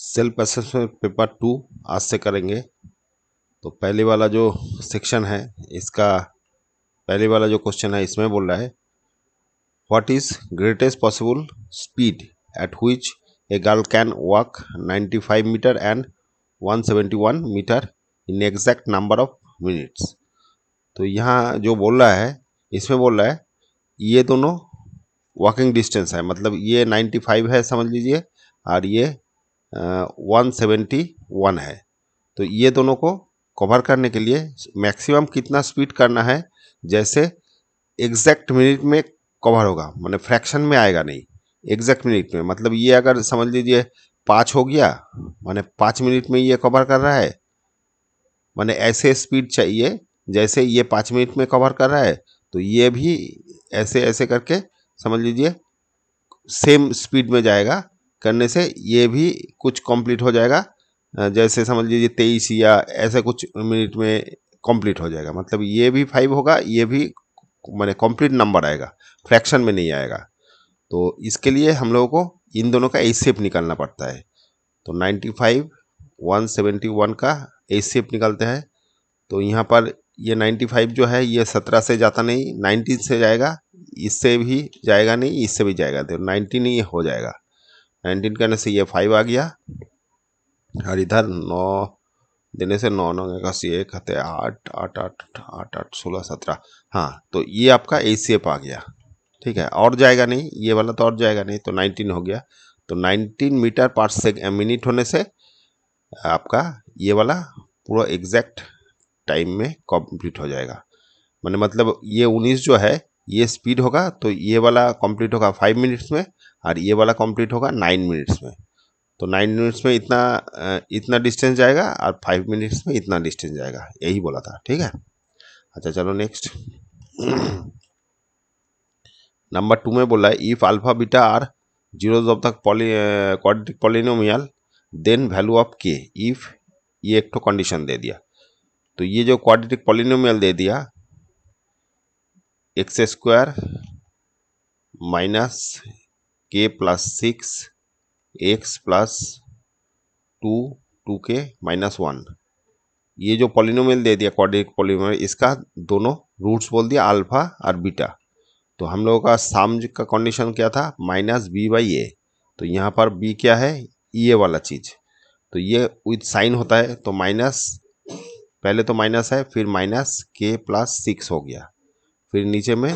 self assessment paper two आज से करेंगे तो पहले वाला जो सेक्शन है इसका पहले वाला जो क्वेश्चन है इसमें बोल रहा है what is greatest possible speed at which a girl can walk 95 metre and 171 metre in exact number of minutes तो यहाँ जो बोल रहा है इसमें बोल रहा है ये दोनों वॉकिंग डिस्टेंस है मतलब ये 95 है समझ लीजिए और ये वन सेवेंटी वन है तो ये दोनों को कवर करने के लिए मैक्सिमम कितना स्पीड करना है जैसे एग्जैक्ट मिनट में कवर होगा मैंने फ्रैक्शन में आएगा नहीं एग्जैक्ट मिनट में मतलब ये अगर समझ लीजिए पाँच हो गया मैंने पाँच मिनट में ये कवर कर रहा है मैंने ऐसे स्पीड चाहिए जैसे ये पाँच मिनट में कवर कर रहा है तो ये भी ऐसे ऐसे करके समझ लीजिए सेम स्पीड में जाएगा करने से ये भी कुछ कंप्लीट हो जाएगा जैसे समझ लीजिए तेईस या ऐसे कुछ मिनट में कंप्लीट हो जाएगा मतलब ये भी फाइव होगा ये भी मैंने कंप्लीट नंबर आएगा फ्रैक्शन में नहीं आएगा तो इसके लिए हम लोगों को इन दोनों का एस निकालना पड़ता है तो सेवेंटी वन का एस निकालते हैं तो यहाँ पर ये 95 जो है ये 17 से जाता नहीं 19 से जाएगा इससे भी जाएगा नहीं इससे भी जाएगा तो 19 ही हो जाएगा नाइनटीन करने से ये फाइव आ गया और इधर नौ देने से नौ नौ इक्यासी एक हते आठ आठ आठ आठ आठ सोलह सत्रह हाँ तो ये आपका ए सी आ गया ठीक है और जाएगा नहीं ये वाला तो और जाएगा नहीं तो नाइनटीन हो गया तो नाइनटीन मीटर पर सेक मिनट होने से आपका ये वाला पूरा एग्जैक्ट टाइम में कंप्लीट हो जाएगा मैंने मतलब ये उन्नीस जो है ये स्पीड होगा तो ये वाला कंप्लीट होगा फाइव मिनट्स में और ये वाला कंप्लीट होगा नाइन मिनट्स में तो नाइन मिनट्स में इतना इतना डिस्टेंस जाएगा और फाइव मिनट्स में इतना डिस्टेंस जाएगा यही बोला था ठीक है अच्छा चलो नेक्स्ट नंबर टू में बोला है if alpha beta are zero जब तक poly quadratic polynomial then value of K if ये एक तो कंडीशन दे दिया तो ये जो क्वाड्रेटिक पॉलिनोमियल दे दिया x square minus K plus six x plus two two K minus one ये जो पॉलिनोमियल दे दिया क्वाड्रेटिक पॉलिनोमियल इसका दोनों रूट्स बोल दिया अल्फा और बीटा तो हम लोगों का साम का कंडीशन क्या था माइनस बी बाई ए तो यहाँ पर बी क्या है ई e ए वाला चीज़ तो ये विथ साइन होता है तो माइनस पहले तो माइनस है फिर माइनस के प्लस सिक्स हो गया फिर नीचे में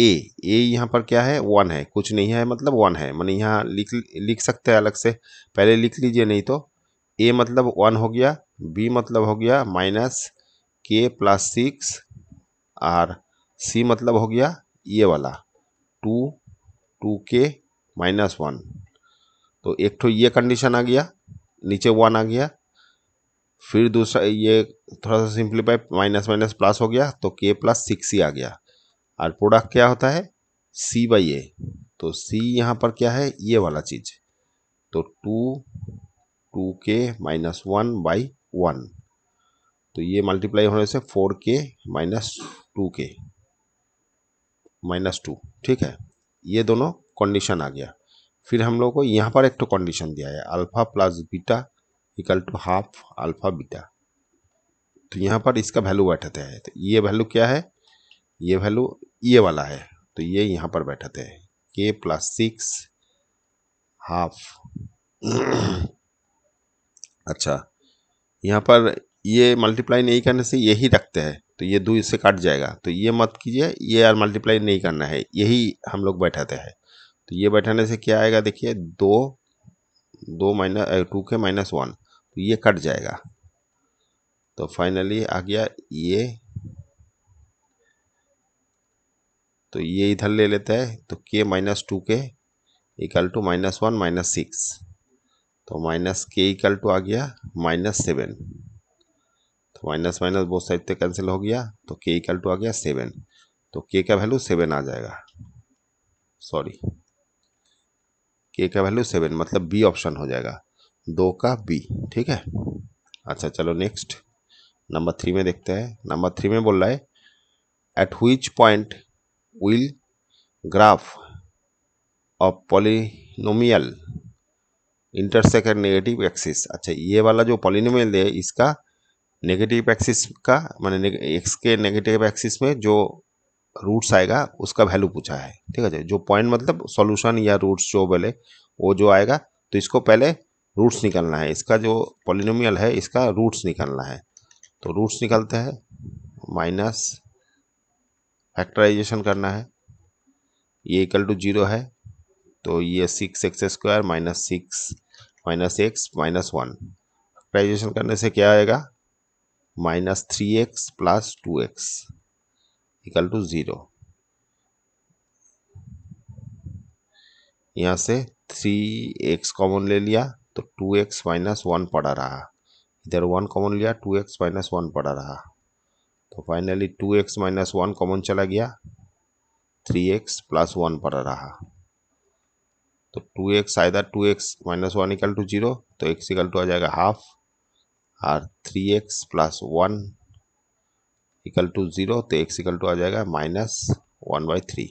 ए ए यहाँ पर क्या है वन है कुछ नहीं है मतलब वन है मैंने यहाँ लिख लिख सकते हैं अलग से पहले लिख लीजिए नहीं तो ए मतलब वन हो गया बी मतलब हो गया माइनस के प्लस सिक्स और सी मतलब हो गया ये वाला two two K minus one तो एक तो ये कंडीशन आ गया नीचे वन आ गया फिर दूसरा ये थोड़ा सा सिंप्लीफाई माइनस माइनस प्लस हो गया तो के प्लस सिक्स ही आ गया और प्रोडक्ट क्या होता है सी बाई ए तो सी यहाँ पर क्या है ये वाला चीज तो two two K minus one by one तो ये मल्टीप्लाई होने से four K minus two K minus two ठीक है ये दोनों कंडीशन आ गया फिर हम लोग को यहाँ पर एक तो कंडीशन दिया है alpha plus beta equal to half alpha beta तो यहाँ पर इसका वैल्यू बैठाते हैं तो ये वैल्यू क्या है ये वैल्यू ये वाला है तो ये यहाँ पर बैठा थे के प्लस सिक्स हाफ अच्छा यहाँ पर ये मल्टीप्लाई नहीं करने से यही रखते हैं तो ये दो इससे कट जाएगा तो ये मत कीजिए ये यार मल्टीप्लाई नहीं करना है यही हम लोग बैठाते हैं तो ये बैठाने से क्या आएगा देखिए दो दो minus two K minus one तो ये कट जाएगा तो फाइनली आ गया ये तो ये इधर ले लेते हैं तो K minus two K equal to minus one minus six तो माइनस के इक्वल टू आ गया माइनस सेवन तो माइनस माइनस बहुत साइड से कैंसिल हो गया तो के इक्वल टू आ गया सेवन तो के का वैल्यू सेवन आ जाएगा सॉरी के का वैल्यू सेवन मतलब बी ऑप्शन हो जाएगा दो का बी ठीक है अच्छा चलो नेक्स्ट नंबर थ्री में देखते हैं नंबर थ्री में बोल रहा है at which point will graph of polynomial at negative axis अच्छा ये वाला जो पॉलिनोमियल दे इसका नेगेटिव एक्सिस का मैंने एक्स के नेगेटिव एक्सिस में जो रूट्स आएगा उसका वैल्यू पूछा है ठीक है जो पॉइंट मतलब solution या रूट्स जो बोले वो जो आएगा तो इसको पहले रूट्स निकलना है इसका जो पॉलिनोमियल है इसका रूट्स निकलना है तो रूट्स निकलते हैं माइनस फैक्टराइजेशन करना है ये इक्वल टू जीरो है तो ये six x square minus six minus x minus one factorization करने से क्या आएगा minus three x plus two x equal to zero यहाँ से थ्री एक्स कॉमन ले लिया तो टू एक्स माइनस वन पड़ा रहा इधर वन कॉमन लिया टू एक्स माइनस वन पड़ा रहा तो finally two x minus one common चला गया थ्री एक्स प्लस वन पर रहा तो टू एक्स आयदा two x minus one equal to zero तो एक्स इक्वल टू आ जाएगा हाफ और three x plus one equal to zero तो एक्स इक्वल टू आ जाएगा माइनस वन बाई थ्री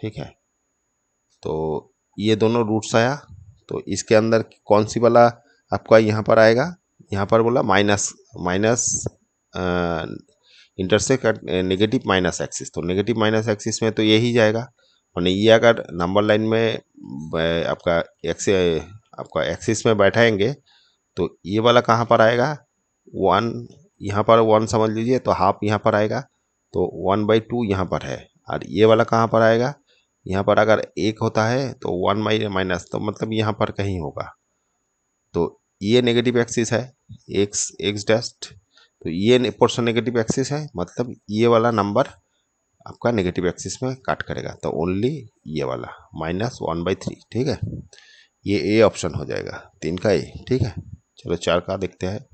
ठीक है तो ये दोनों रूट्स आया तो इसके अंदर कौन सी वाला आपका यहाँ पर आएगा यहाँ पर बोला minus minus intersect at negative minus axis तो नेगेटिव माइनस एक्सिस में तो यही जाएगा और ये अगर नंबर लाइन में आपका एक्स आपका एक्सिस में बैठाएंगे तो ये वाला कहाँ पर आएगा वन यहाँ पर वन समझ लीजिए तो हाफ यहाँ पर आएगा तो वन बाई टू यहाँ पर है और ये वाला कहाँ पर आएगा यहाँ पर अगर एक होता है तो वन बाई माइनस तो मतलब यहाँ पर कहीं होगा तो ये नेगेटिव एक्सिस है एक्स एक्स डस्ट तो ये पोर्सन नेगेटिव एक्सिस है मतलब ये वाला नंबर आपका नेगेटिव एक्सिस में काट करेगा तो ओनली ये वाला माइनस वन बाई थ्री ठीक है ये ए ऑप्शन हो जाएगा तीन का ए ठीक है चलो चार का देखते हैं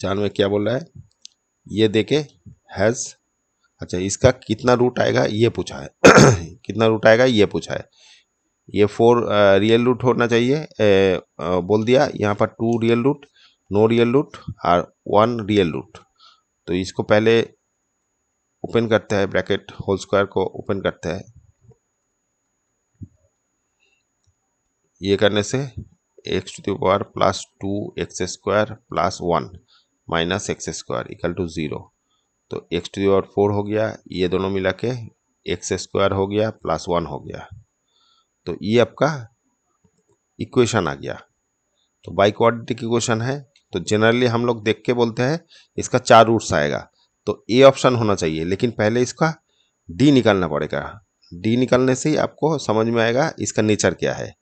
चार में क्या बोल रहा है ये देखे हैज़ अच्छा इसका कितना रूट आएगा ये पूछा है कितना रूट आएगा ये पूछा है ये फोर रियल रूट होना चाहिए ए, आ, बोल दिया यहाँ पर two real root no real root और वन रियल रूट तो इसको पहले ओपन करते हैं ब्रैकेट होल स्क्वायर को ओपन करते हैं ये करने से x to the power plus two x square plus one minus x square equal to zero तो एक्स टू दावर फोर हो गया ये दोनों मिला के एक्स स्क्वायर हो गया प्लस वन हो गया तो ये आपका इक्वेशन आ गया तो बाई क्वाड्रेटिक इक्वेशन है तो जनरली हम लोग देख के बोलते हैं इसका चार रूट्स आएगा तो ए ऑप्शन होना चाहिए लेकिन पहले इसका डी निकालना पड़ेगा डी निकालने से ही आपको समझ में आएगा इसका नेचर क्या है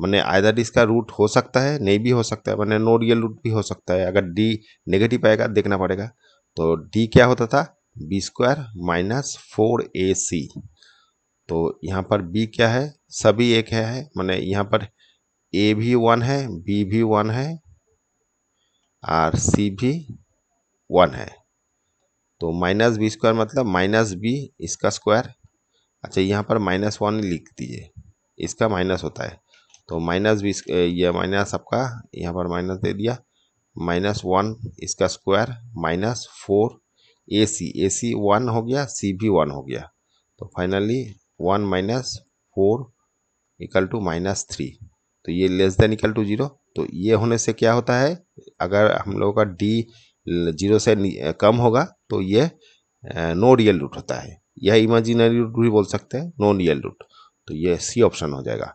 मैंने आयदर इसका रूट हो सकता है नहीं भी हो सकता है मैंने नो रियल रूट भी हो सकता है अगर डी नेगेटिव आएगा देखना पड़ेगा तो डी क्या होता था B square minus four A C तो यहाँ पर बी क्या है सभी एक है मैंने यहाँ पर ए भी वन है बी भी वन है और सी भी वन है तो माइनस बी स्क्वायर मतलब माइनस बी इसका स्क्वायर अच्छा यहाँ पर माइनस वन लिख दीजिए इसका माइनस होता है तो माइनस बी ये माइनस आपका यहाँ पर माइनस दे दिया माइनस वन इसका square minus four A C A C one हो गया सी भी वन हो गया तो finally one minus four equal to minus three तो ये less than equal to zero तो ये होने से क्या होता है अगर हम लोगों का डी जीरो से कम होगा तो ये नो रियल रूट होता है यह इमेजिनरी रूट भी बोल सकते हैं नो रियल रूट तो ये सी ऑप्शन हो जाएगा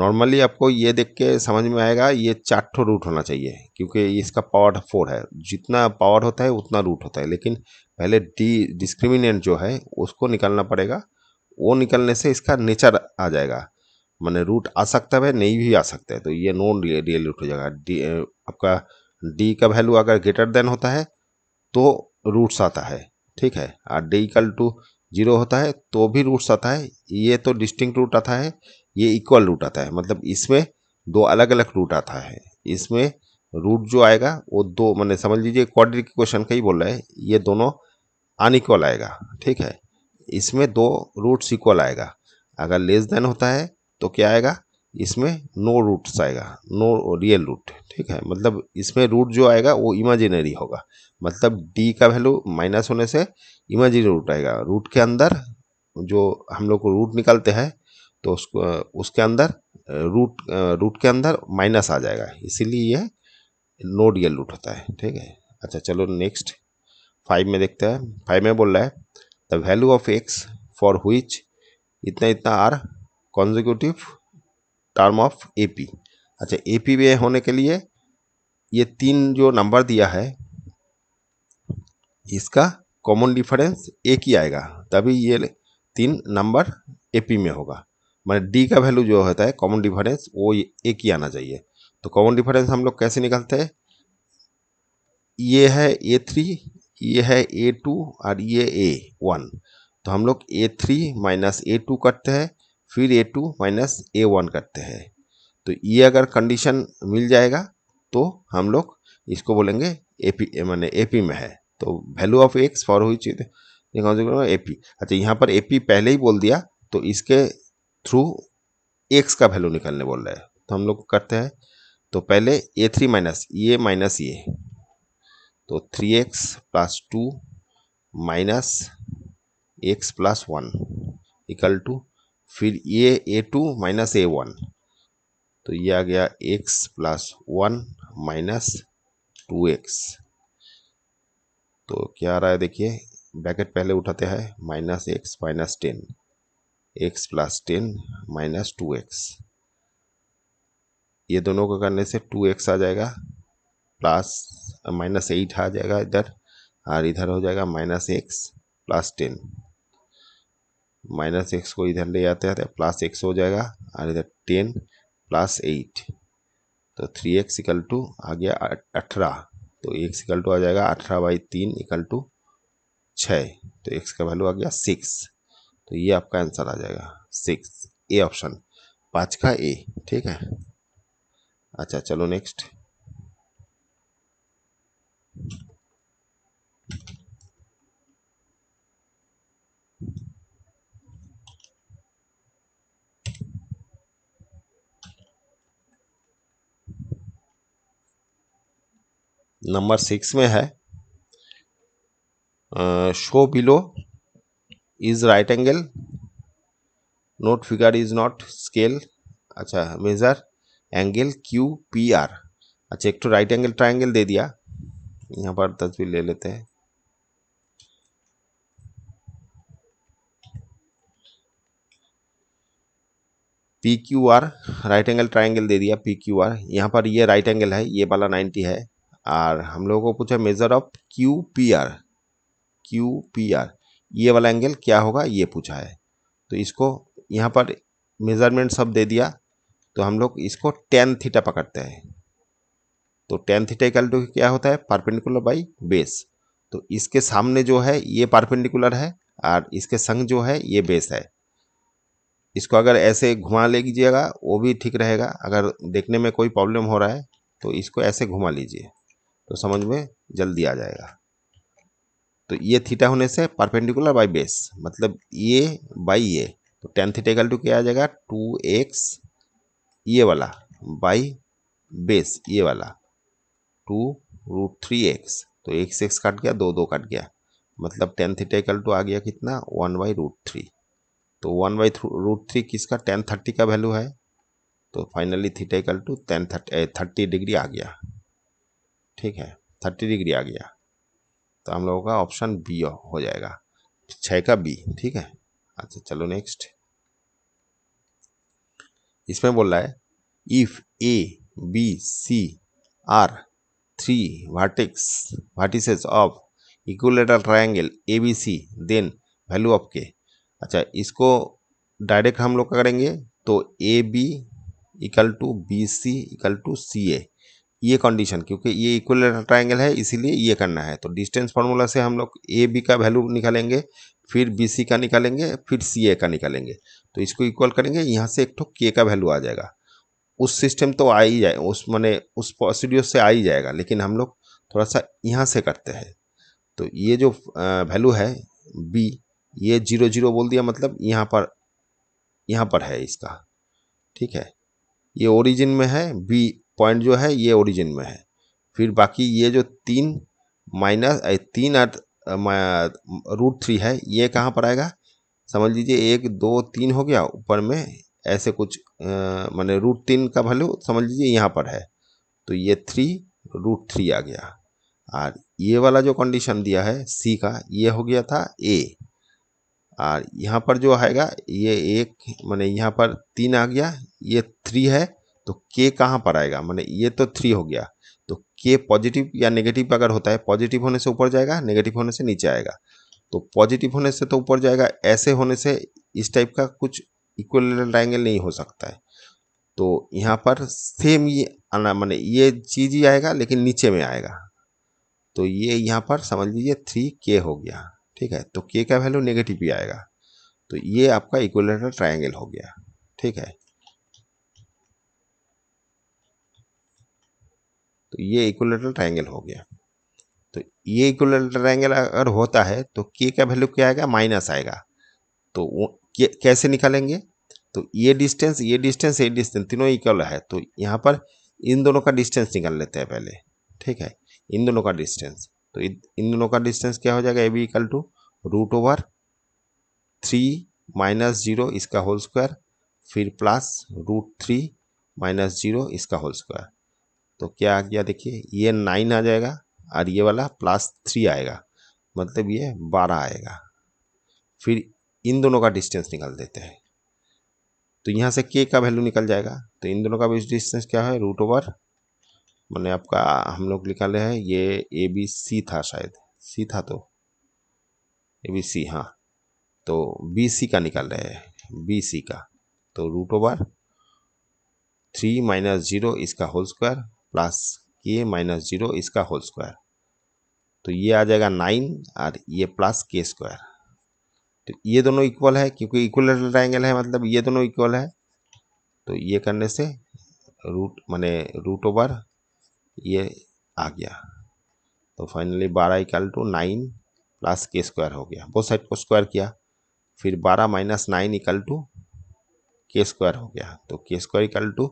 नॉर्मली आपको ये देख के समझ में आएगा ये चार ठो रूट होना चाहिए क्योंकि इसका पावर फोर है जितना पावर होता है उतना रूट होता है लेकिन पहले डी डिस्क्रिमिनेंट जो है उसको निकालना पड़ेगा वो निकलने से इसका नेचर आ जाएगा मैंने रूट आ सकता है नहीं भी आ सकता है तो ये नॉन रियल रूट हो जाएगा डी आपका डी का वैल्यू अगर ग्रेटर देन होता है तो रूट्स आता है ठीक है और डी इक्वल टू जीरो होता है तो भी रूट्स आता है ये तो डिस्टिंग रूट आता है ये इक्वल रूट आता है मतलब इसमें दो अलग अलग रूट आता है इसमें रूट जो आएगा वो दो मैंने समझ लीजिए क्वाड्रिक क्वेश्चन का ही बोल रहा है ये दोनों अनइक्वल आएगा ठीक है इसमें दो रूट्स इक्वल आएगा अगर लेस देन होता है तो क्या आएगा इसमें नो रूट्स आएगा नो रियल रूट ठीक है मतलब इसमें रूट जो आएगा वो इमेजिनरी होगा मतलब डी का वैल्यू माइनस होने से इमेजिनरी रूट आएगा रूट के अंदर जो हम लोग को रूट निकालते हैं तो उसको उसके अंदर रूट रूट के अंदर माइनस आ जाएगा इसीलिए यह नो रियल रूट होता है ठीक है अच्छा चलो नेक्स्ट फाइव में देखते हैं फाइव में बोल रहा है the value of x for which इतना इतना are consecutive term of A P अच्छा ए पी में होने के लिए ये तीन जो नंबर दिया है इसका कॉमन डिफरेंस एक ही आएगा तभी ये तीन नंबर ए पी में होगा मैंने डी का वैल्यू जो होता है कॉमन डिफरेंस वो एक ही आना चाहिए तो कॉमन डिफरेंस हम लोग कैसे निकलते हैं ये है ए थ्री ये है ए टू और ये ए वन तो हम लोग A three minus A two करते हैं फिर A two minus A one करते हैं तो ये अगर कंडीशन मिल जाएगा तो हम लोग इसको बोलेंगे ए पी मैंने ए पी में है तो वैल्यू ऑफ एक्स फॉर हुई चीज ए पी अच्छा यहाँ पर ए पी पहले ही बोल दिया तो इसके थ्रू एक्स का वैल्यू निकालने बोल रहे हैं तो हम लोग करते हैं तो पहले ए थ्री माइनस ये माइनस ये तो three x plus two minus x plus one equal to फिर ये A two minus A one तो ये आ गया x plus one minus two x तो क्या आ रहा है देखिए ब्रैकेट पहले उठाते हैं minus x minus ten x plus ten minus two x ये दोनों को करने से टू एक्स आ जाएगा प्लस माइनस एट आ जाएगा इधर और इधर हो जाएगा minus x plus ten minus x को इधर ले आते हैं प्लस एक्स हो जाएगा और इधर टेन प्लस एट तो थ्री एक्स इकल टू आ गया अठारह तो एक्स इकल टू आ जाएगा अठारह बाई तीन इकल टू छः तो एक्स का वैल्यू आ गया सिक्स तो ये आपका आंसर आ जाएगा सिक्स ए ऑप्शन पाँच का ए ठीक है अच्छा चलो नेक्स्ट नंबर सिक्स में है show below is right angle note figure is not scale अच्छा measure angle Q P R अच्छा एक तो राइट एंगल ट्राइंगल दे दिया यहाँ पर तस्वीर ले लेते हैं P Q R right angle triangle दे दिया पी क्यू आर यहाँ पर ये राइट एंगल है ये वाला 90 है और हम लोगों को पूछा measure of Q P R Q P R ये वाला एंगल क्या होगा ये पूछा है तो इसको यहाँ पर मेज़रमेंट सब दे दिया तो हम लोग इसको टेन थीटा पकड़ते हैं तो टेन थीटा इक्वल टू क्या होता है परपेंडिकुलर बाई बेस तो इसके सामने जो है ये परपेंडिकुलर है और इसके संग जो है ये बेस है इसको अगर ऐसे घुमा लीजिएगा वो भी ठीक रहेगा अगर देखने में कोई प्रॉब्लम हो रहा है तो इसको ऐसे घुमा लीजिए तो समझ में जल्दी आ जाएगा तो ये थीटा होने से परपेंडिकुलर बाई बेस मतलब ये बाई ये तो टेन थीटा इक्वल टू क्या आ जाएगा टू एक्स ये वाला बाई बेस ये वाला टू रूट थ्री एक्स तो एक्स एक्स कट गया दो दो कट गया मतलब टेन थीटा इक्वल टू आ गया कितना वन बाई रूट थ्री तो वन बाई रूट थ्री किसका टेन थर्टी का वैल्यू है तो finally theta equal to tan thirty degree आ गया ठीक है थर्टी डिग्री आ गया तो हम लोगों का ऑप्शन बी हो जाएगा छः का बी ठीक है अच्छा चलो नेक्स्ट इसमें बोल रहा है if A B C are three vertex vertices of equilateral triangle A B C then value of K अच्छा इसको डायरेक्ट हम लोग करेंगे तो A B equal to B C equal to C A ये कंडीशन क्योंकि ये इक्वल ट्राइंगल है इसीलिए ये करना है तो डिस्टेंस फार्मूला से हम लोग ए बी का वैल्यू निकालेंगे फिर बी सी का निकालेंगे फिर सी ए का निकालेंगे तो इसको इक्वल करेंगे यहाँ से एक ठो के का वैल्यू आ जाएगा उस सिस्टम तो आ ही जाए उस मैंने उस पॉसिडियो से आ ही जाएगा लेकिन हम लोग थोड़ा सा यहाँ से करते हैं तो ये जो वैल्यू है बी ये जीरो जीरो बोल दिया मतलब यहाँ पर यहाँ पर है इसका ठीक है ये ओरिजिन में है बी पॉइंट जो है ये ओरिजिन में है फिर बाकी ये जो तीन माइनस तीन अर्थ रूट थ्री है ये कहाँ पर आएगा समझ लीजिए एक दो तीन हो गया ऊपर में ऐसे कुछ मैंने रूट तीन का वैल्यू समझ लीजिए यहाँ पर है तो ये थ्री रूट थ्री आ गया और ये वाला जो कंडीशन दिया है सी का ये हो गया था ए और यहाँ पर जो आएगा ये एक मैंने यहाँ पर तीन आ गया ये थ्री है तो के कहाँ पर आएगा मैंने ये तो थ्री हो गया तो के पॉजिटिव या नेगेटिव अगर होता है पॉजिटिव होने से ऊपर जाएगा नेगेटिव होने से नीचे आएगा तो पॉजिटिव होने से तो ऊपर जाएगा ऐसे होने से इस टाइप का कुछ इक्वल ट्राइंगल नहीं हो सकता है तो यहाँ पर सेम ये आना मैंने ये चीज़ ही आएगा लेकिन नीचे में आएगा तो ये यहाँ पर समझ लीजिए थ्री के हो गया ठीक है तो के का वैल्यू नेगेटिव ही आएगा तो ये आपका इक्वलेटरल ट्रायंगल हो गया ठीक है तो ये इक्वलेटर ट्राइंगल हो गया तो ये इक्वलेटर ट्राइंगल अगर होता है तो के का वैल्यू क्या आएगा माइनस आएगा तो कैसे निकालेंगे तो ये डिस्टेंस ये डिस्टेंस ये डिस्टेंस तीनों इक्वल है तो यहाँ पर इन दोनों का डिस्टेंस निकाल लेते हैं पहले ठीक है इन दोनों का डिस्टेंस तो इन दोनों का डिस्टेंस क्या हो जाएगा A B equal to root over three minus zero इसका होल स्क्वायर फिर plus root three minus zero इसका होल स्क्वायर तो क्या आ गया देखिए ये नाइन आ जाएगा और ये वाला प्लस थ्री आएगा मतलब ये बारह आएगा फिर इन दोनों का डिस्टेंस निकाल देते हैं तो यहाँ से के का वैल्यू निकल जाएगा तो इन दोनों का भी डिस्टेंस क्या है रूट ओवर मैंने आपका हम लोग निकाले हैं ये ए बी सी था शायद सी था तो ए बी सी हाँ तो बी सी का निकाल रहे हैं बी सी का तो root over three minus zero इसका whole square plus K minus zero इसका होल स्क्वायर तो ये आ जाएगा नाइन और ये प्लस के स्क्वायर तो ये दोनों इक्वल है क्योंकि इक्वल ट्राइंगल है मतलब ये दोनों इक्वल है तो ये करने से रूट माने रूट ओवर ये आ गया तो फाइनली बारह equal to nine plus K square हो गया बहुत साइड को स्क्वायर किया फिर बारह minus nine equal to K square हो गया तो K square equal to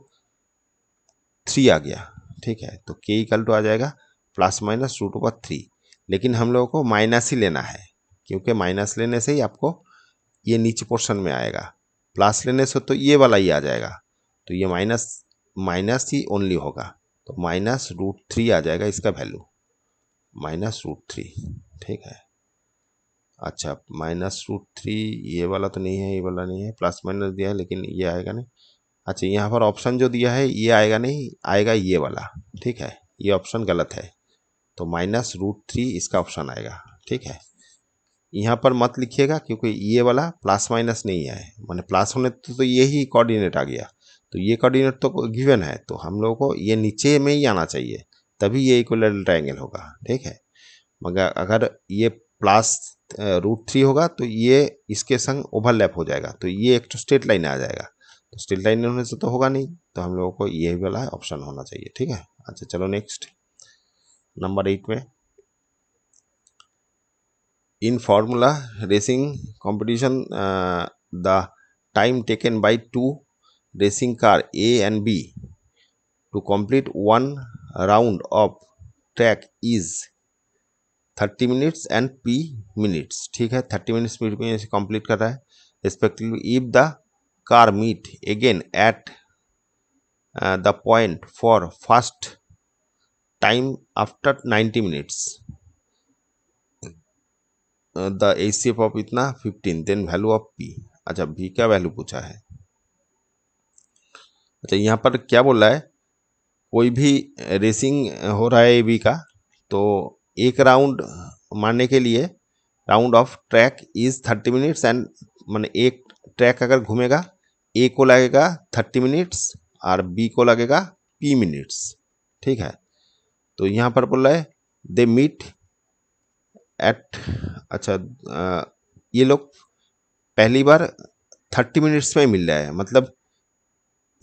three आ गया ठीक है तो के इक्वल टू आ जाएगा plus minus root over three लेकिन हम लोगों को माइनस ही लेना है क्योंकि माइनस लेने से ही आपको ये नीचे पोर्शन में आएगा प्लस लेने से तो ये वाला ही आ जाएगा तो ये माइनस माइनस ही ओनली होगा तो माइनस रूट थ्री आ जाएगा इसका वैल्यू माइनस रूट थ्री ठीक है अच्छा माइनस रूट थ्री ये वाला तो नहीं है ये वाला नहीं है प्लस माइनस दिया है लेकिन ये आएगा नहीं अच्छा यहाँ पर ऑप्शन जो दिया है ये आएगा नहीं आएगा ये वाला ठीक है ये ऑप्शन गलत है तो माइनस रूट थ्री इसका ऑप्शन आएगा ठीक है यहाँ पर मत लिखिएगा क्योंकि ये वाला प्लस माइनस नहीं है मैंने प्लस होने तो, तो ये ही कोऑर्डिनेट आ गया तो ये कोऑर्डिनेट तो गिवन है तो हम लोगों को ये नीचे में ही आना चाहिए तभी ये इक्वल ट्राइंगल होगा ठीक है मगर अगर ये प्लस रूट थ्री होगा तो ये इसके संग ओवरलैप हो जाएगा तो ये एक तो स्ट्रेट लाइन आ जाएगा तो स्टील लाइन होने से तो होगा नहीं तो हम लोगों को ये वाला ऑप्शन होना चाहिए ठीक है अच्छा चलो नेक्स्ट नंबर एट में in formula racing competition the time taken by two racing car A and B to complete one round of track is thirty minutes and P minutes ठीक है थर्टी मिनट्स में complete कर रहा है respectively if the car meet again at uh, the point for first time after 90 minutes A C F of इतना fifteen then value of P अच्छा B का value पूछा है अच्छा यहाँ पर क्या बोल रहा है कोई भी रेसिंग हो रहा है ए बी का तो एक राउंड मारने के लिए round of track is thirty minutes and मैंने एक ट्रैक अगर घूमेगा ए को लगेगा थर्टी मिनट्स और बी को लगेगा पी मिनट्स ठीक है तो यहाँ पर बोल रहा है दे मीट एट अच्छा आ, ये लोग पहली बार थर्टी मिनट्स में मिल रहा है मतलब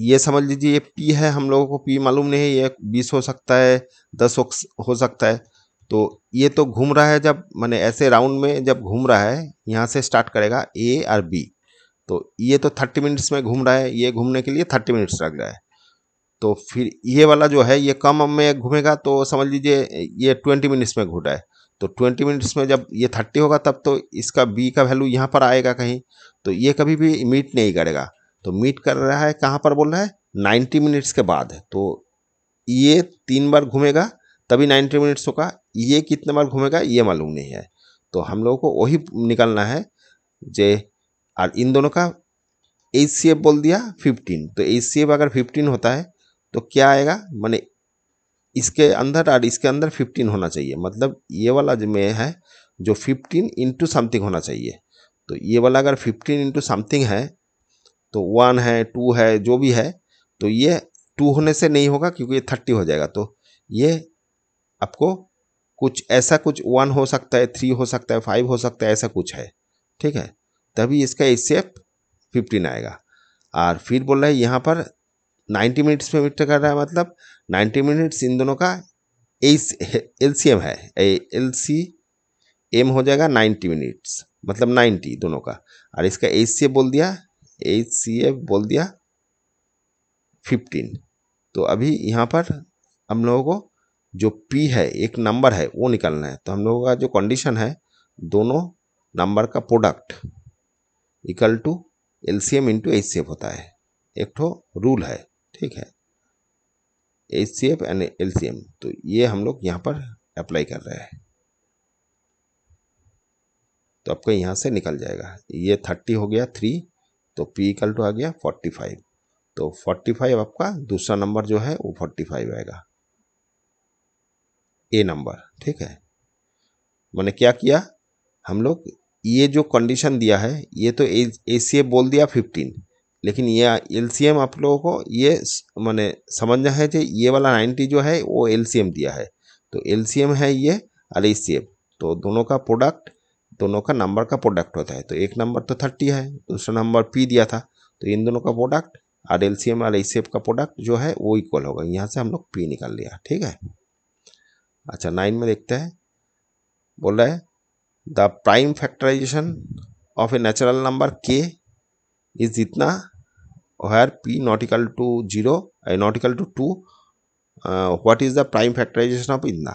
ये समझ लीजिए ये पी है हम लोगों को पी मालूम नहीं है ये बीस हो सकता है दस हो सकता है तो ये तो घूम रहा है जब मैंने ऐसे राउंड में जब घूम रहा है यहाँ से स्टार्ट करेगा ए और बी तो ये तो थर्टी मिनट्स में घूम रहा है ये घूमने के लिए थर्टी मिनट्स लग रहा है तो फिर ये वाला जो है ये कम में घूमेगा तो समझ लीजिए ये ट्वेंटी मिनट्स में घूम रहा है तो ट्वेंटी मिनट्स में जब ये थर्टी होगा तब तो इसका बी का वैल्यू यहाँ पर आएगा कहीं तो ये कभी भी मीट नहीं करेगा तो मीट कर रहा है कहाँ पर बोल रहा है नाइन्टी मिनट्स के बाद तो ये तीन बार घूमेगा तभी नाइन्टी मिनट्स होगा ये कितने बार घूमेगा ये मालूम नहीं है तो हम लोगों को वही निकलना है जे और इन दोनों का एच सी एफ बोल दिया फिफ्टीन तो एच सी एफ अगर फिफ्टीन होता है तो क्या आएगा मैंने इसके अंदर और इसके अंदर फिफ्टीन होना चाहिए मतलब ये वाला जो में है जो फिफ्टीन इंटू समथिंग होना चाहिए तो ये वाला अगर फिफ्टीन इंटू समथिंग है तो वन है टू है जो भी है तो ये टू होने से नहीं होगा क्योंकि ये थर्टी हो जाएगा तो ये आपको कुछ ऐसा कुछ वन हो सकता है थ्री हो सकता है फाइव हो सकता है ऐसा कुछ है ठीक है तभी इसका सी एफ फिफ्टीन आएगा और फिर बोल रहा है यहाँ पर नाइन्टी मिनट्स में मीटर कर रहा है मतलब नाइन्टी मिनट्स इन दोनों का एल सी एम है एल सी एम हो जाएगा नाइन्टी मिनट्स मतलब नाइन्टी दोनों का और इसका एच सी एफ बोल दिया एच सी एफ बोल दिया फिफ्टीन तो अभी यहाँ पर हम लोगों को जो पी है एक नंबर है वो निकालना है तो हम लोगों का जो कंडीशन है दोनों नंबर का product equal to L C M into H C F होता है एक ठो रूल है ठीक है H C F and L C M तो ये हम लोग यहाँ पर अप्लाई कर रहे हैं तो आपका यहाँ से निकल जाएगा ये थर्टी हो गया थ्री तो पी इक्वल टू आ गया फोर्टी फाइव तो फोर्टी फाइव आपका दूसरा नंबर जो है वो फोर्टी फाइव आएगा ए नंबर ठीक है मैंने क्या किया हम लोग ये जो कंडीशन दिया है ये तो ए सी बोल दिया फिफ्टीन लेकिन ये एल सी एम आप लोगों को ये माने समझना है कि ये वाला नाइन्टी जो है वो एल सी एम दिया है तो एल सी एम है ये और ए सी तो दोनों का प्रोडक्ट दोनों का नंबर का प्रोडक्ट होता है तो एक नंबर तो थर्टी है दूसरा नंबर पी दिया था तो इन दोनों का प्रोडक्ट और L C M R S का प्रोडक्ट जो है वो इक्वल होगा यहाँ से हम लोग पी निकाल लिया ठीक है अच्छा नाइन में देखते हैं बोल रहा है the prime factorization of a natural number K is इतना where P not equal to 0 two not equal to 2 uh, what is the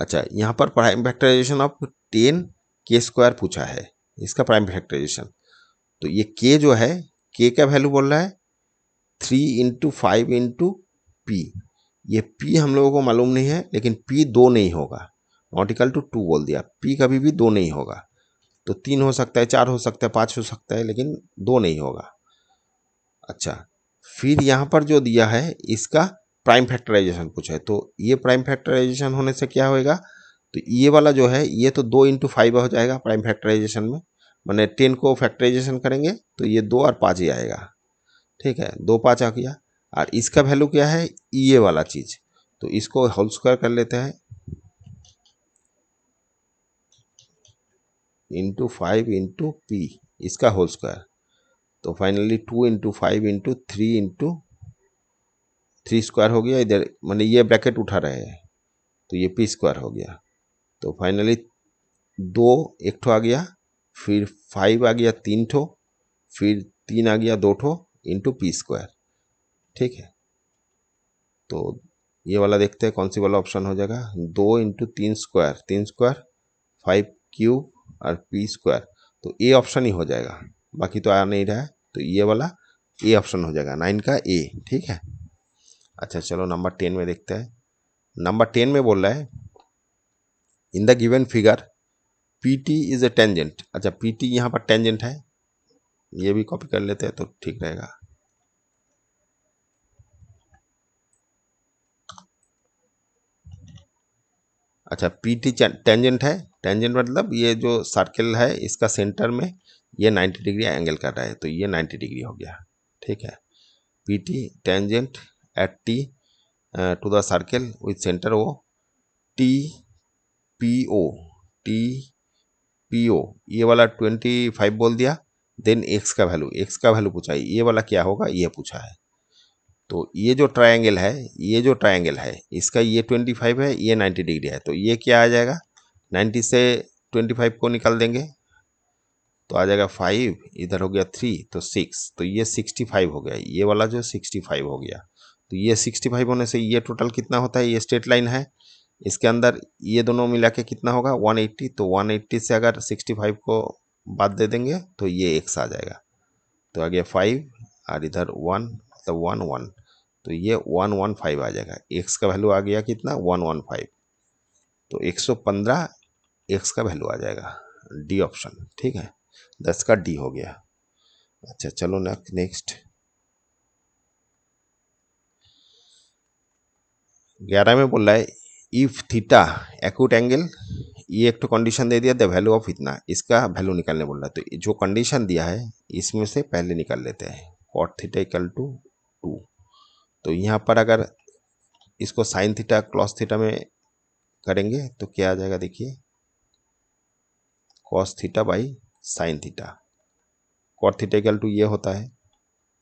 अच्छा यहाँ पर prime factorization of ten K square पूछा है इसका प्राइम फैक्टराइजेशन तो ये के जो है के का वैल्यू बोल रहा है three into five into P ये पी हम लोगों को मालूम नहीं है लेकिन पी दो नहीं होगा नॉट इक्वल टू टू बोल दिया पी कभी भी दो नहीं होगा तो तीन हो सकता है चार हो सकता है पाँच हो सकता है लेकिन दो नहीं होगा अच्छा फिर यहाँ पर जो दिया है इसका प्राइम फैक्टराइजेशन कुछ है तो ये प्राइम फैक्टराइजेशन होने से क्या होएगा तो ये वाला जो है ये तो दो इंटू फाइव हो जाएगा प्राइम फैक्टराइजेशन में मैंने टेन को फैक्टराइजेशन करेंगे तो ये दो और पाँच ही आएगा ठीक है दो पाँच आ गया और इसका वैल्यू क्या है ये वाला चीज़ तो इसको होल स्क्वायर कर लेते हैं इंटू फाइव इंटू पी इसका होल स्क्वायर तो finally two into five into three into three square हो गया इधर मैंने ये ब्रैकेट उठा रहे हैं तो ये पी स्क्वायर हो गया तो फाइनली दो एक ठो आ गया फिर फाइव आ गया तीन ठो फिर तीन आ गया दो ठो इंटू पी स्क्वायर ठीक है तो ये वाला देखते हैं कौन सी वाला ऑप्शन हो जाएगा दो इंटू तीन स्क्वायर तीन स्क्वायर फाइव क्यूब और पी स्क्वायर तो ए ऑप्शन ही हो जाएगा बाकी तो आ नहीं रहा है तो ये वाला ए ऑप्शन हो जाएगा नाइन का ए ठीक है अच्छा चलो नंबर टेन में देखते हैं नंबर टेन में बोल रहा है in the given figure P T is a tangent अच्छा पी टी यहाँ पर टेंजेंट है ये भी कॉपी कर लेते हैं तो ठीक रहेगा अच्छा पी टी टेंजेंट है टेंजेंट मतलब ये जो सर्किल है इसका सेंटर में ये 90 डिग्री एंगल कर रहा है तो ये 90 डिग्री हो गया ठीक है P T tangent at T to the circle with centre O T P O T P O ये वाला ट्वेंटी फाइव बोल दिया देन एक्स का वैल्यू एक्स का वैल्यू पूछा है ये वाला क्या होगा ये पूछा है तो ये जो ट्रायंगल है ये जो ट्रायंगल है इसका ये ट्वेंटी फाइव है ये नाइन्टी डिग्री है तो ये क्या आ जाएगा नाइन्टी से ट्वेंटी फाइव को निकाल देंगे तो आ जाएगा फाइव इधर हो गया थ्री तो सिक्स तो ये सिक्सटी फाइव हो गया ये वाला जो सिक्सटी फाइव हो गया तो ये सिक्सटी फाइव होने से ये टोटल कितना होता है ये स्ट्रेट लाइन है इसके अंदर ये दोनों मिला के कितना होगा वन एट्टी तो वन एट्टी से अगर सिक्सटी फाइव को बात दे देंगे तो ये एक्स आ जाएगा तो आ गया फाइव और इधर वन तो वन वन तो ये वन वन फाइव आ जाएगा एक्स का वैल्यू आ गया कितना वन वन फाइव तो एक सौ पंद्रह एक्स का वैल्यू आ जाएगा डी ऑप्शन ठीक है दस का डी हो गया अच्छा चलो नेक्स्ट ग्यारह में बोल रहा है इफ थीटा एक्यूट एंगल ये एक तो कंडीशन दे दिया द वैल्यू ऑफ इतना इसका वैल्यू निकालने बोल रहा है तो जो कंडीशन दिया है इसमें से पहले निकाल लेते हैं कॉट थीटा इक्वल टू तो यहाँ पर अगर इसको साइन थीटा क्लॉस थीटा में करेंगे तो क्या आ जाएगा देखिए cos theta by sine theta cot theta equal to ये होता है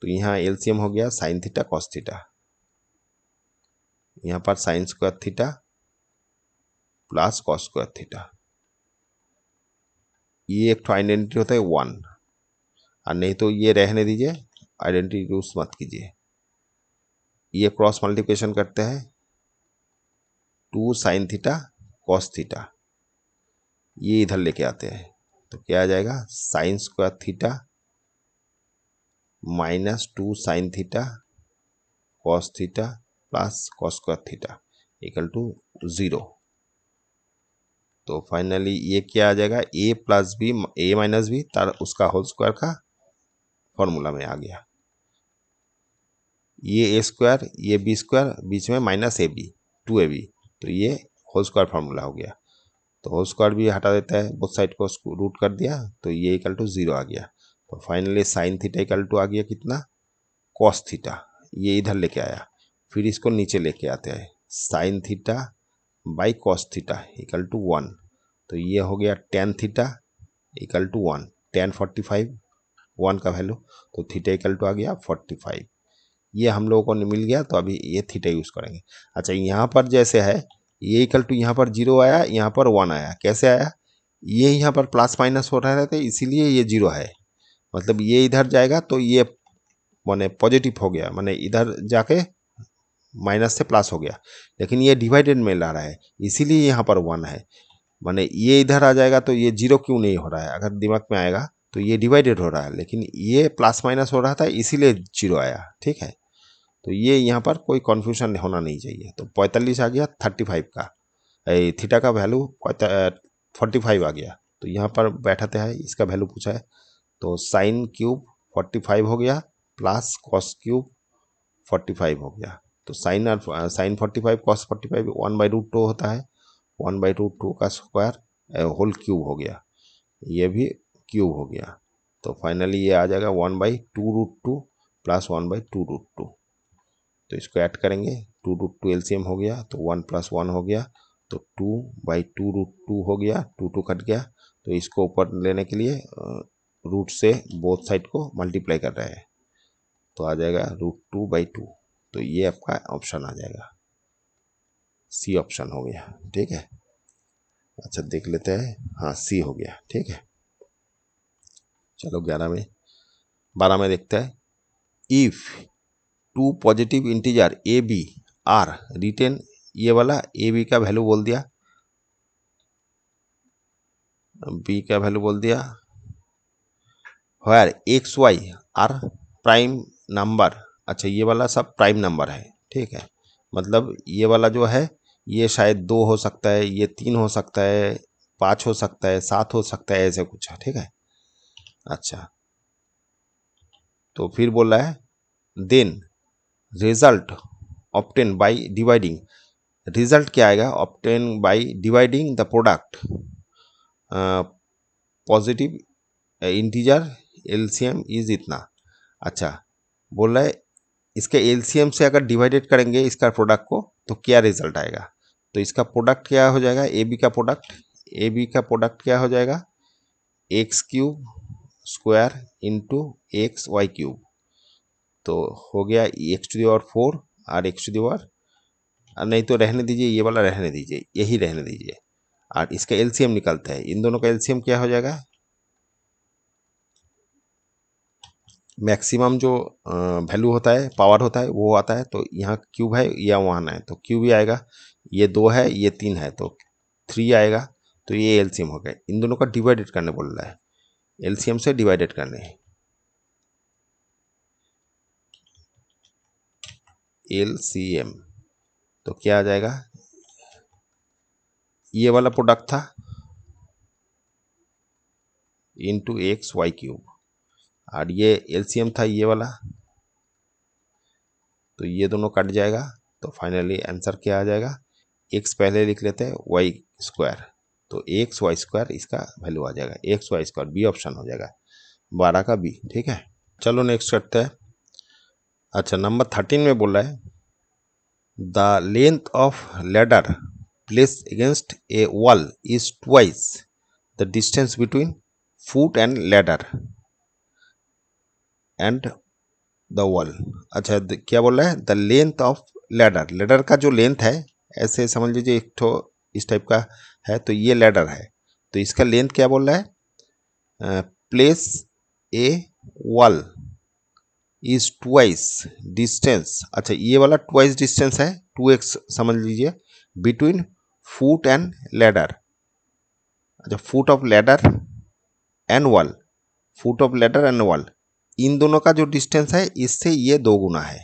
तो यहाँ एलसीएम हो गया साइन थीटा कॉस थीटा यहाँ पर sine square theta plus cos square theta ये एक तो आइडेंटिटी होता है वन और नहीं तो ये रहने दीजिए आइडेंटिटी यूज मत कीजिए ये क्रॉस मल्टीप्लिकेशन करते हैं two sine theta cos theta ये इधर लेके आते हैं तो क्या आ जाएगा sine square theta minus two sine theta cos theta plus cos square theta equal to zero तो फाइनली ये क्या आ जाएगा A plus B A minus B तार उसका होल स्क्वायर का फॉर्मूला में आ गया ये ए स्क्वायर ये बी स्क्वायर बीच में minus A B two A B तो ये होल स्क्वायर फार्मूला हो गया तो होल स्क्वायर भी हटा देता है बोथ साइड को रूट कर दिया तो ये इक्वल टू जीरो आ गया तो finally sine theta equal to आ गया कितना कॉस थीटा ये इधर लेके आया फिर इसको नीचे लेके आते हैं sine theta by cos theta equal to one तो ये हो गया tan theta equal to one tan forty five one का वैल्यू तो थीटा इक्वल टू आ गया फोर्टी फाइव ये हम लोगों को मिल गया तो अभी ये थीटा यूज़ करेंगे अच्छा यहाँ पर जैसे है ये इक्वल टू यहाँ पर जीरो आया यहाँ पर वन आया कैसे आया ये यहाँ पर प्लस माइनस हो रहा था इसीलिए ये जीरो है मतलब ये इधर जाएगा तो ये मैंने पॉजिटिव हो गया मैंने इधर जाके माइनस से प्लस हो गया लेकिन ये डिवाइडेड में ला रहा है इसीलिए यहाँ पर वन है माने ये इधर आ जाएगा तो ये जीरो क्यों नहीं हो रहा है अगर दिमाग में आएगा तो ये डिवाइडेड हो रहा है लेकिन ये प्लस माइनस हो रहा था इसीलिए जीरो आया ठीक है तो ये यहाँ पर कोई कन्फ्यूजन होना नहीं चाहिए तो पैंतालीस आ गया थर्टी फाइव का थीटा का वैल्यू फोर्टी फाइव आ गया तो यहाँ पर बैठाते हैं इसका वैल्यू पूछा है तो साइन क्यूब फोर्टी फाइव हो गया plus cos cube forty five हो गया तो साइन और sine forty five cos forty five one by root two होता है वन बाई रूट टू का स्क्वायर होल क्यूब हो गया ये भी क्यूब हो गया तो फाइनली ये आ जाएगा one by two root two plus one by two root two तो इसको ऐड करेंगे टू रूट टू एलसीएम हो गया तो वन प्लस वन हो गया तो two by two root two हो गया टू टू कट गया तो इसको ऊपर लेने के लिए रूट से बोथ साइड को मल्टीप्लाई कर रहे हैं तो आ जाएगा रूट टू बाई टू तो ये आपका ऑप्शन आ जाएगा सी ऑप्शन हो गया ठीक है अच्छा देख लेते हैं हाँ सी हो गया ठीक है चलो ग्यारह में बारह में देखते हैं if two positive integer A B are written ये वाला ए बी का वैल्यू बोल दिया बी का वैल्यू बोल दिया where x y are prime number अच्छा ये वाला सब प्राइम नंबर है ठीक है मतलब ये वाला जो है ये शायद दो हो सकता है ये तीन हो सकता है पाँच हो सकता है सात हो सकता है ऐसे कुछ है ठीक है अच्छा तो फिर बोला है then result obtain by dividing result क्या आएगा obtain by dividing the product positive integer L C M is इतना अच्छा बोल रहा है इसके एलसीएम से अगर डिवाइडेड करेंगे इसका प्रोडक्ट को तो क्या रिजल्ट आएगा तो इसका प्रोडक्ट क्या हो जाएगा ए बी का प्रोडक्ट ए बी का प्रोडक्ट क्या हो जाएगा x cube square into x y cube तो हो गया एक्स टू दावर फोर और एक्स टू दावर और नहीं तो रहने दीजिए ये वाला रहने दीजिए यही रहने दीजिए और इसका एलसीएम निकलता है इन दोनों का एलसीएम क्या हो जाएगा मैक्सिमम जो वैल्यू होता है पावर होता है वो आता है तो यहाँ क्यूब है या वन है तो क्यूब ही आएगा ये दो है ये तीन है तो थ्री आएगा तो ये एलसीएम हो गया इन दोनों का डिवाइडेड करने बोल रहा है एलसीएम से डिवाइडेड करने है एल सी एम तो क्या आ जाएगा ये वाला प्रोडक्ट था इंटू एक्स वाई क्यूब और ये एल सी एम था ये वाला तो ये दोनों कट जाएगा तो फाइनली आंसर क्या आ जाएगा एक्स पहले लिख लेते हैं वाई स्क्वायर तो एक्स वाई स्क्वायर इसका वैल्यू आ जाएगा x y square B option हो जाएगा बारह का बी ठीक है चलो नेक्स्ट करते हैं अच्छा नंबर थर्टीन में बोला है अच्छा, the length of ladder place against a wall is twice the distance between foot and ladder and the wall अच्छा क्या बोल रहा है the length of ladder ladder का जो लेंथ है ऐसे समझ लीजिए एक तो इस टाइप का है तो ये लेडर है तो इसका लेंथ क्या बोल रहा है place a wall is twice distance अच्छा ये वाला ट्वाइस डिस्टेंस है टू एक्स समझ लीजिए बिटवीन फुट एंड लेडर अच्छा foot of ladder and wall foot of ladder and wall इन दोनों का जो डिस्टेंस है इससे ये दो गुना है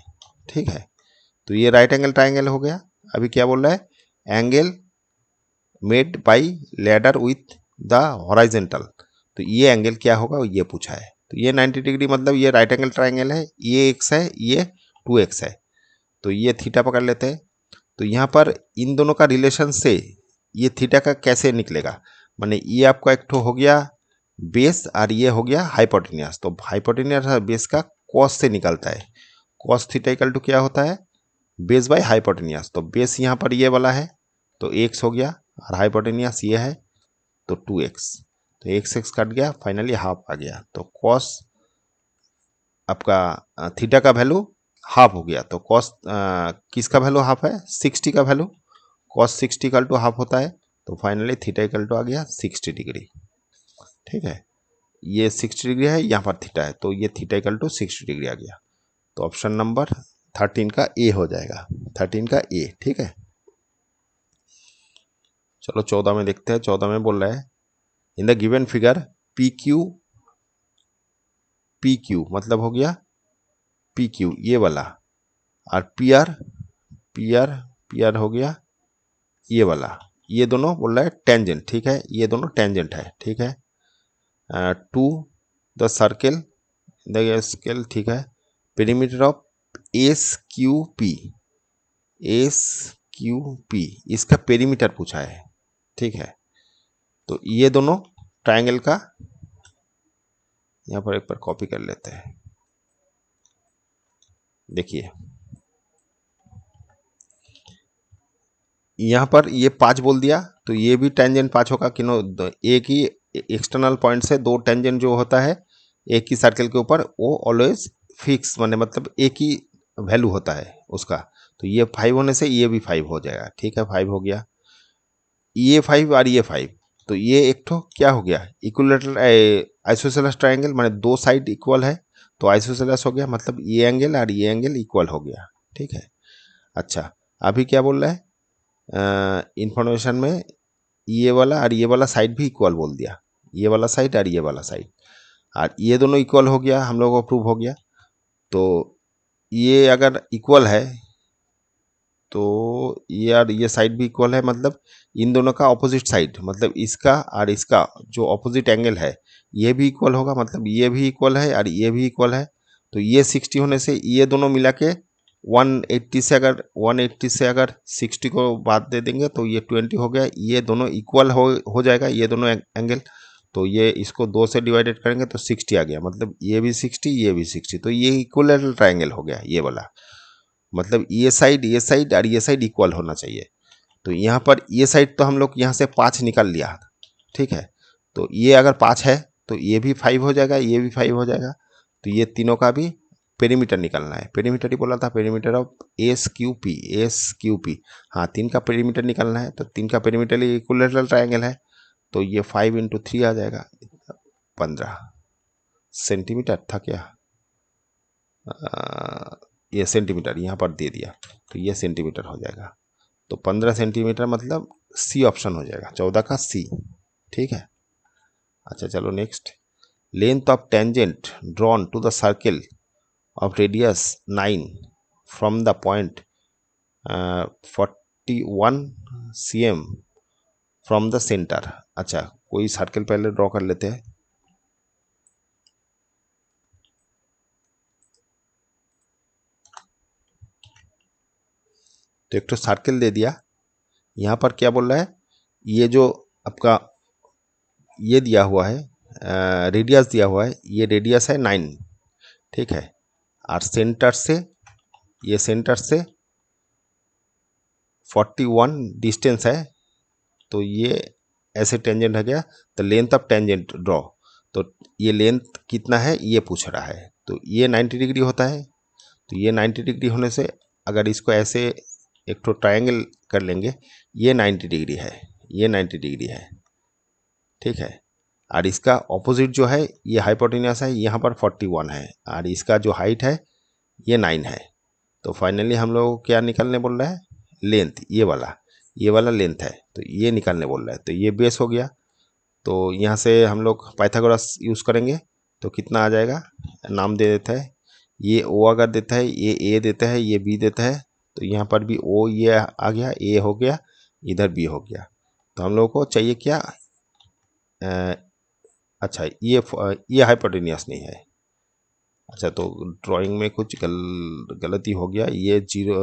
ठीक है तो ये राइट एंगल ट्राइंगल हो गया अभी क्या बोल रहा है angle made by ladder with the horizontal तो ये एंगल क्या होगा ये पूछा है तो ये 90 डिग्री मतलब ये राइट एंगल ट्राइंगल है ये एक्स है ये टू एक्स है तो ये थीटा पकड़ लेते हैं तो यहाँ पर इन दोनों का रिलेशन से ये थीटा का कैसे निकलेगा माने ये आपका एक ठो हो गया बेस और ये हो गया हाइपोटिनियस तो हाइपोटिनियस बेस का कॉस से निकलता है कॉस थीटा इकल टू क्या होता है बेस बाय हाइपोटिनियस तो बेस यहाँ पर ये वाला है तो एक्स हो गया और हाइपोटिनियस ये है तो टू एक्स तो एक्स एक्स कट गया फाइनली हाफ आ गया तो कॉस आपका थीटा का वैल्यू हाफ हो गया तो कॉस किसका वैल्यू हाफ है सिक्सटी का value cos sixty equal to half होता है तो फाइनली थीटा इक्वल टू आ गया सिक्सटी डिग्री ठीक है ये सिक्सटी डिग्री है यहाँ पर थीटा है तो ये theta equal to sixty degree आ गया तो ऑप्शन नंबर थर्टीन का ए हो जाएगा थर्टीन का ए ठीक है चलो चौदह में देखते हैं चौदह में बोल रहा है in the given figure P Q P Q मतलब हो गया पी क्यू ये वाला और P R P R P R हो गया ये वाला ये दोनों बोल रहा है टेंजेंट ठीक है ये दोनों टेंजेंट है ठीक है to the circle the scale ठीक है perimeter of S Q P S Q P इसका पेरीमीटर पूछा है ठीक है तो ये दोनों ट्रायंगल का यहाँ पर एक बार कॉपी कर लेते हैं देखिए यहाँ पर ये पाँच बोल दिया तो ये भी टेंजेंट पाँच होगा किनो एक ही एक्सटर्नल पॉइंट से दो टेंजेंट जो होता है एक ही सर्कल के ऊपर वो ऑलवेज फिक्स माने मतलब एक ही वैल्यू होता है उसका तो ये फाइव होने से ये भी फाइव हो जाएगा ठीक है फाइव हो गया ये फाइव और ये फाइव तो ये एक तो क्या हो गया इक्वलेटर आइसोसेलस ट्राइंगल माने दो साइड इक्वल है तो आइसोसेलस हो गया मतलब ये एंगल और ये एंगल इक्वल हो गया ठीक है अच्छा अभी क्या बोल रहा है इन्फॉर्मेशन में ये वाला और ये वाला साइड भी इक्वल बोल दिया ये वाला साइड और ये वाला साइड और ये दोनों इक्वल हो गया हम लोगों को प्रूव हो गया तो ये अगर इक्वल है तो यार ये साइड भी इक्वल है मतलब इन दोनों का ऑपोजिट साइड मतलब इसका और इसका जो ऑपोजिट एंगल है ये भी इक्वल होगा मतलब ये भी इक्वल है और ये भी इक्वल है तो ये सिक्सटी होने से ये दोनों मिला के वन एट्टी से अगर वन एट्टी से अगर सिक्सटी को बात दे देंगे तो ये ट्वेंटी हो गया ये दोनों इक्वल हो हो जाएगा ये दोनों एंगल तो ये इसको दो से डिवाइडेड करेंगे तो सिक्सटी आ गया मतलब ये भी सिक्सटी ये भी सिक्सटी तो ये इक्वल ट्राइंगल हो गया ये वाला मतलब ये साइड ये साइड और ये साइड इक्वल होना चाहिए तो यहाँ पर ये e साइड तो हम लोग यहाँ से पाँच निकाल लिया ठीक है तो ये e अगर पाँच है तो ये e भी फाइव हो जाएगा ये भी फाइव हो जाएगा तो ये तीनों का भी पेरीमीटर निकालना है पेरीमीटर ही बोला था perimeter of S Q P S Q P हाँ तीन का पेरीमीटर निकालना है तो तीन का पेरीमीटर इक्वलेटरल ट्राइंगल है तो ये फाइव इंटू थ्री आ जाएगा पंद्रह सेंटीमीटर था क्या आ, ये सेंटीमीटर यहाँ पर दे दिया तो ये सेंटीमीटर हो जाएगा तो पंद्रह सेंटीमीटर मतलब सी ऑप्शन हो जाएगा चौदह का सी ठीक है अच्छा चलो next length of tangent drawn to the circle of radius nine from the point forty one C M from the centre अच्छा कोई सर्किल पहले ड्रॉ कर लेते हैं तो एक तो सर्किल दे दिया यहाँ पर क्या बोल रहा है ये जो आपका ये दिया हुआ है रेडियस दिया हुआ है ये रेडियस है नाइन ठीक है और सेंटर से ये सेंटर से फोर्टी वन डिस्टेंस है तो ये ऐसे टेंजेंट हो गया तो लेंथ ऑफ टेंजेंट ड्रॉ तो ये लेंथ कितना है ये पूछ रहा है तो ये नाइन्टी डिग्री होता है तो ये नाइन्टी डिग्री होने से अगर इसको ऐसे एक तो ट्राइंगल कर लेंगे ये 90 डिग्री है ये 90 डिग्री है ठीक है और इसका ऑपोजिट जो है ये हाइपोटिनस है यहाँ पर 41 है और इसका जो हाइट है ये 9 है तो फाइनली हम लोग क्या निकालने बोल रहे हैं लेंथ ये वाला ये वाला लेंथ है तो ये निकालने बोल रहा है तो ये बेस हो गया तो यहाँ से हम लोग पाइथागोरस यूज़ करेंगे तो कितना आ जाएगा नाम दे देता है ये ओ अगर देता है ये ए देता है ये बी देता है तो यहाँ पर भी ओ ये आ गया ए हो गया इधर बी हो गया तो हम लोगों को चाहिए क्या आ, अच्छा ये ये हाइपोटेनियस नहीं है अच्छा तो ड्राइंग में कुछ गल गलती हो गया ये जीरो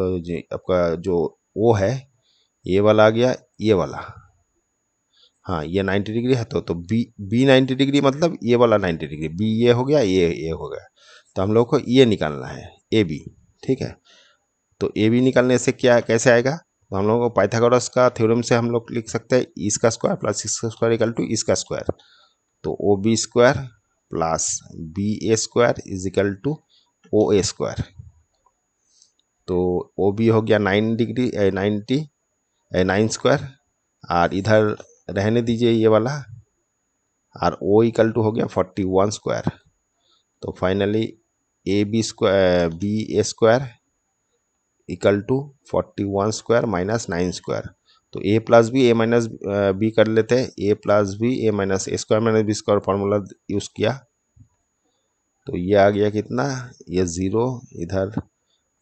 आपका जो ओ है ये वाला आ गया ये वाला हाँ ये 90 डिग्री है तो तो बी बी 90 डिग्री मतलब ये वाला 90 डिग्री बी ये हो गया ये ये हो गया तो हम लोग को ये निकालना है ए बी ठीक है तो ए बी निकालने से क्या कैसे आएगा तो हम लोगों को पाइथागोरस का थ्योरम से हम लोग लिख सकते हैं इसका स्क्वायर प्लस इसका स्क्वायर इक्वल टू इसका स्क्वायर तो O B square plus B A square is equal to O A square तो ओ बी हो गया nine degree ninety nine square और इधर रहने दीजिए ये वाला और ओ इक्वल टू हो गया फोर्टी वन स्क्वायर तो finally A B square B A square equal to forty one square minus nine square तो A plus B A minus B कर लेते हैं A plus B A minus A square minus B square formula use किया तो ये आ गया कितना ये ज़ीरो इधर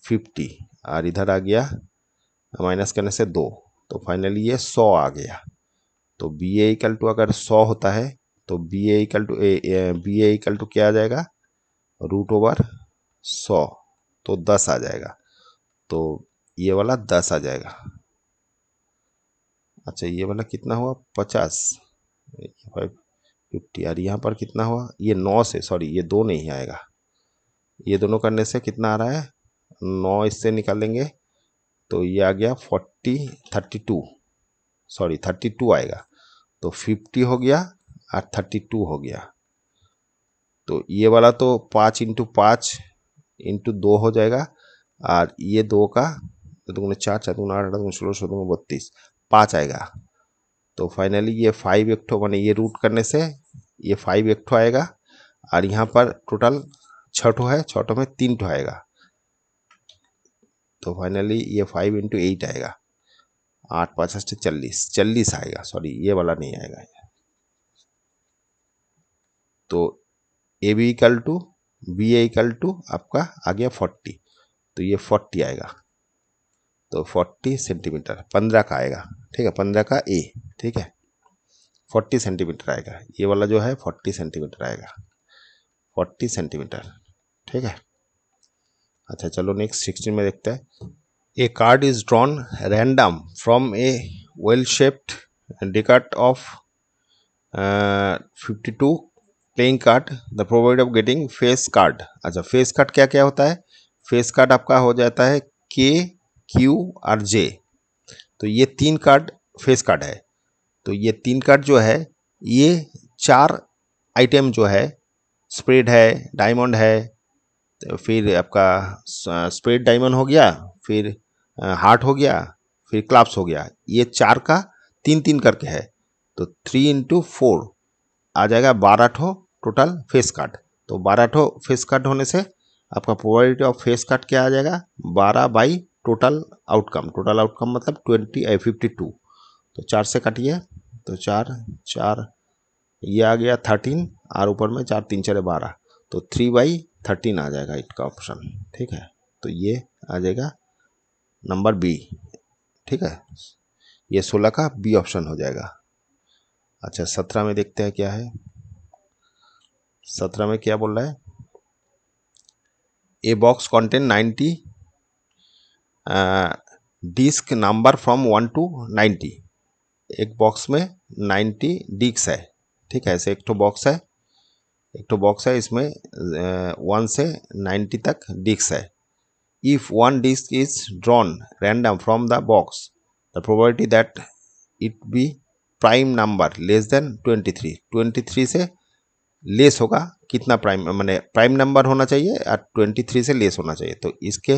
फिफ्टी और इधर आ गया माइनस करने से दो तो फाइनली ये सौ आ गया तो बी ए इक्वल टू अगर सौ होता है तो B A equal to B A equal to क्या आ जाएगा रूट ओवर सौ तो दस आ जाएगा तो ये वाला दस आ जाएगा अच्छा ये वाला कितना हुआ पचास फाइव फिफ्टी और यहाँ पर कितना हुआ ये नौ से सॉरी ये दो नहीं आएगा ये दोनों करने से कितना आ रहा है नौ इससे निकालेंगे तो ये आ गया forty thirty two sorry thirty two आएगा तो फिफ्टी हो गया और थर्टी टू हो गया तो ये वाला तो पाँच इंटू पाँच इंटू दो हो जाएगा और ये दो का तो चार चार दुगने आठ आठ दुगने सोलह सौ दुगने बत्तीस पाँच आएगा तो फाइनली ये फाइव एक्टो मैंने ये रूट करने से ये फाइव ठो आएगा और यहाँ पर टोटल छठो है छठो में तीन ठो आएगा तो फाइनली ये फाइव इंटू एट आएगा आठ पाँच चालीस चालीस आएगा सॉरी ये वाला नहीं आएगा तो A B equal to B A equal to आपका आ गया फोर्टी तो ये फोर्टी आएगा तो फोर्टी सेंटीमीटर पंद्रह का आएगा ठीक है पंद्रह का ए ठीक है फोर्टी सेंटीमीटर आएगा ये वाला जो है फोर्टी सेंटीमीटर आएगा फोर्टी सेंटीमीटर ठीक है अच्छा चलो नेक्स्ट सिक्सटीन में देखते हैं a card is drawn random from a well shaped deck of fifty two playing card the provide of getting face card अच्छा फेस कार्ड क्या क्या होता है फेस कार्ड आपका हो जाता है के क्यू और जे तो ये तीन कार्ड फेस कार्ड है तो ये तीन कार्ड जो है ये चार आइटम जो है स्प्रेड है डायमंड है तो फिर आपका स्प्रेड डायमंड हो गया फिर हार्ट हो गया फिर क्लाप्स हो गया ये चार का तीन तीन करके है तो थ्री इंटू फोर आ जाएगा बारह ठो टोटल फेस कार्ड तो बारह ठो फेस कार्ड होने से आपका प्रोबेबिलिटी ऑफ फेस कट क्या आ जाएगा बारह by total outcome total outcome मतलब ट्वेंटी आई फिफ्टी टू तो चार से कटिए तो चार चार ये आ गया थर्टीन और ऊपर में चार तीन चार बारह तो थ्री बाई थर्टीन आ जाएगा इसका ऑप्शन ठीक है तो ये आ जाएगा नंबर बी ठीक है ये सोलह का बी ऑप्शन हो जाएगा अच्छा सत्रह में देखते हैं क्या है सत्रह में क्या बोल रहा है a box contain ninety disc number from one to ninety एक बॉक्स में नाइन्टी डिस्क है ठीक है ऐसे एक तो बॉक्स है एक तो बॉक्स है इसमें वन uh, से नाइन्टी तक डिस्क है if one disc is drawn random from the box the probability that it be prime number less than twenty three twenty three से लेस होगा कितना प्राइम मैंने प्राइम नंबर होना चाहिए और ट्वेंटी थ्री से लेस होना चाहिए तो इसके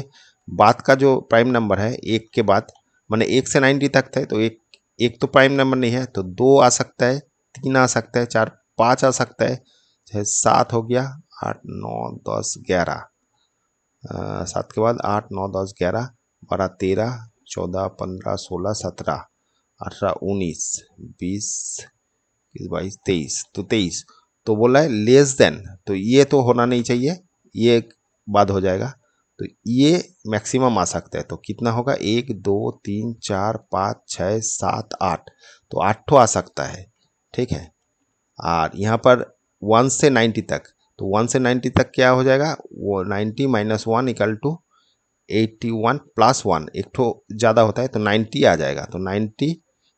बाद का जो प्राइम नंबर है एक के बाद मैंने एक से नाइन्टी तक है तो एक एक तो प्राइम नंबर नहीं है तो दो आ सकता है तीन आ सकता है चार पाँच आ सकता है छः सात हो गया आठ नौ दस ग्यारह सात के बाद आठ नौ दस ग्यारह बारह तेरह चौदह पंद्रह सोलह सत्रह अठारह उन्नीस बीस बाईस तेईस तो तेईस तो बोला है लेस देन तो ये तो होना नहीं चाहिए ये बाद हो जाएगा तो ये मैक्सिमम आ सकता है तो कितना होगा एक दो तीन चार पाँच छः सात आठ तो आठ तो आ सकता है ठीक है और यहाँ पर वन से नाइन्टी तक तो वन से नाइन्टी तक क्या हो जाएगा वो ninety minus one equal to eighty one plus one एक ठो ज़्यादा होता है तो नाइन्टी आ जाएगा तो नाइन्टी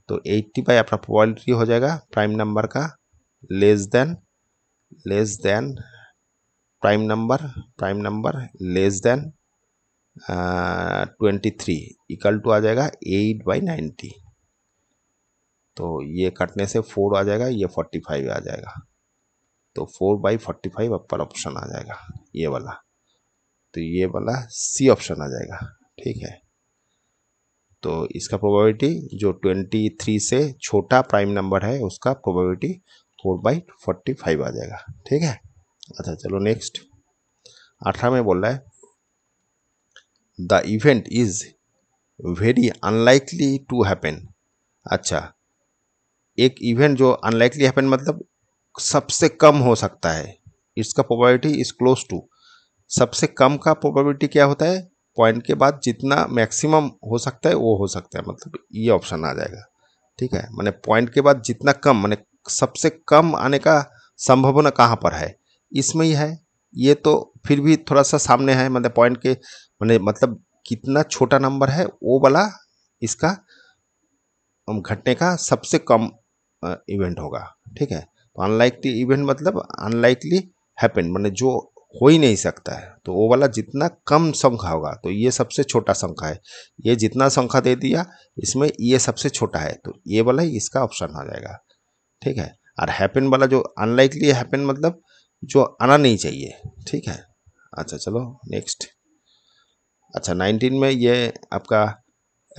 तो एट्टी बाई अपना प्रोबेबिलिटी हो जाएगा प्राइम नंबर का less than less than prime number prime number less than twenty three equal to आ जाएगा एट बाई नाइन्टी तो ये कटने से फोर आ जाएगा ये फोर्टी फाइव आ जाएगा तो four by forty five upper option आ जाएगा ये वाला तो ये वाला सी ऑप्शन आ जाएगा ठीक है तो इसका प्रोबेबिलिटी जो 23 से छोटा प्राइम नंबर है उसका probability four by forty five आ जाएगा ठीक है अच्छा चलो नेक्स्ट अठारह में बोल रहा है the event is very unlikely to happen अच्छा एक इवेंट जो अनलाइकली हैपन मतलब सबसे कम हो सकता है इसका प्रोबेबिलिटी इज क्लोज टू सबसे कम का प्रोबेबिलिटी क्या होता है पॉइंट के बाद जितना मैक्सिमम हो सकता है वो हो सकता है मतलब ये ऑप्शन आ जाएगा ठीक है मैंने पॉइंट के बाद जितना कम मैंने सबसे कम आने का संभावना कहाँ पर है इसमें ही है ये तो फिर भी थोड़ा सा सामने है मतलब पॉइंट के मैंने मतलब कितना छोटा नंबर है वो वाला इसका घटने का सबसे कम इवेंट होगा ठीक है तो अनलाइकली इवेंट मतलब अनलाइकली हैपन मैंने जो हो ही नहीं सकता है तो वो वाला जितना कम संख्या होगा तो ये सबसे छोटा संख्या है ये जितना संख्या दे दिया इसमें ये सबसे छोटा है तो ये वाला ही इसका ऑप्शन आ जाएगा ठीक है और हैपन वाला जो अनलाइकली हैपन मतलब जो आना नहीं चाहिए ठीक है अच्छा चलो नेक्स्ट अच्छा नाइनटीन में ये आपका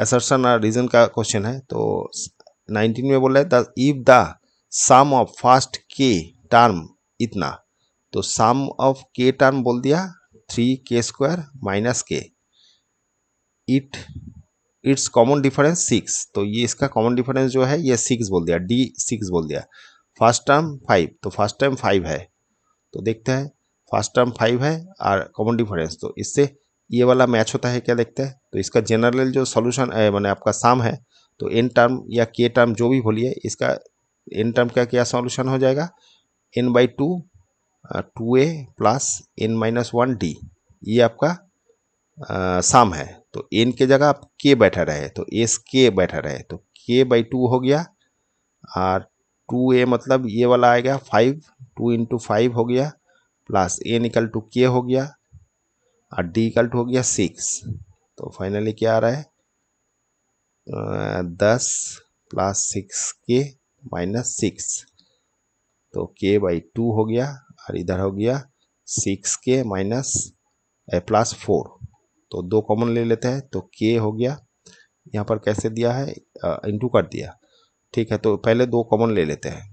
एसर्सन और रीज़न का क्वेश्चन है तो नाइनटीन में बोला है the if the sum of first k term इतना तो सम ऑफ के टर्म बोल दिया three k square minus k it it's common difference six तो ये इसका कॉमन डिफरेंस जो है ये सिक्स बोल दिया डी सिक्स बोल दिया फर्स्ट टर्म फाइव तो फर्स्ट टर्म फाइव है तो देखते हैं फर्स्ट टर्म फाइव है और कॉमन डिफरेंस तो इससे ये वाला मैच होता है क्या देखते हैं तो इसका जनरल जो सोल्यूशन मैंने आपका साम है तो एन टर्म या के टर्म जो भी बोलिए इसका एन टर्म का क्या सोल्यूशन हो जाएगा n by two two a plus n minus one d ये आपका आ, साम है तो एन के जगह आप के बैठा रहे तो एस के बैठा रहे तो के बाई टू हो गया और टू ए मतलब ये वाला आएगा फाइव टू इंटू फाइव हो गया प्लस एन इकल टू के हो गया और डी इकल टू हो गया सिक्स तो फाइनली क्या आ रहा है दस plus six k minus six तो के बाई टू हो गया और इधर हो गया six k minus plus four तो दो कॉमन ले लेते हैं तो के हो गया यहाँ पर कैसे दिया है इंटू कर दिया ठीक है तो पहले दो कॉमन ले लेते हैं